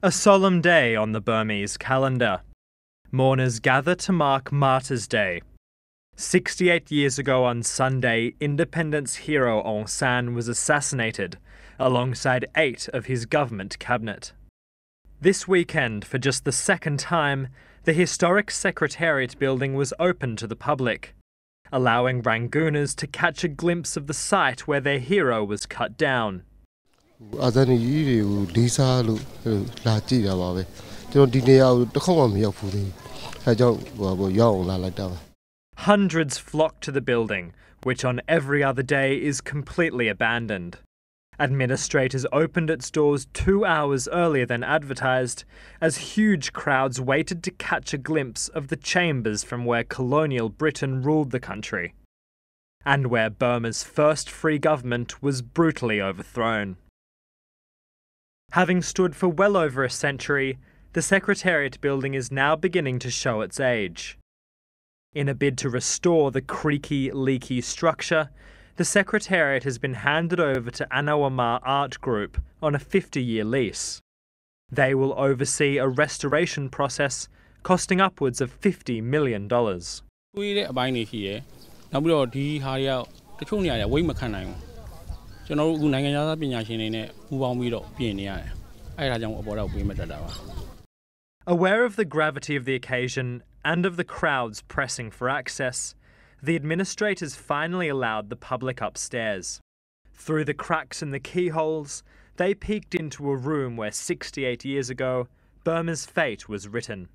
A solemn day on the Burmese calendar. Mourners gather to mark Martyrs' Day. 68 years ago on Sunday, independence hero Aung San was assassinated, alongside eight of his government cabinet. This weekend, for just the second time, the historic Secretariat building was open to the public, allowing Rangooners to catch a glimpse of the site where their hero was cut down. Eh, Hundreds flock to the building, which on every other day is completely abandoned. Administrators opened its doors two hours earlier than advertised, as huge crowds waited to catch a glimpse of the chambers from where colonial Britain ruled the country, and where Burma's first free government was brutally overthrown. Having stood for well over a century, the Secretariat building is now beginning to show its age. In a bid to restore the creaky, leaky structure, the Secretariat has been handed over to Anawama Art Group on a 50 year lease. They will oversee a restoration process costing upwards of $50 million. Aware of the gravity of the occasion and of the crowds pressing for access, the administrators finally allowed the public upstairs. Through the cracks in the keyholes, they peeked into a room where 68 years ago, Burma's fate was written.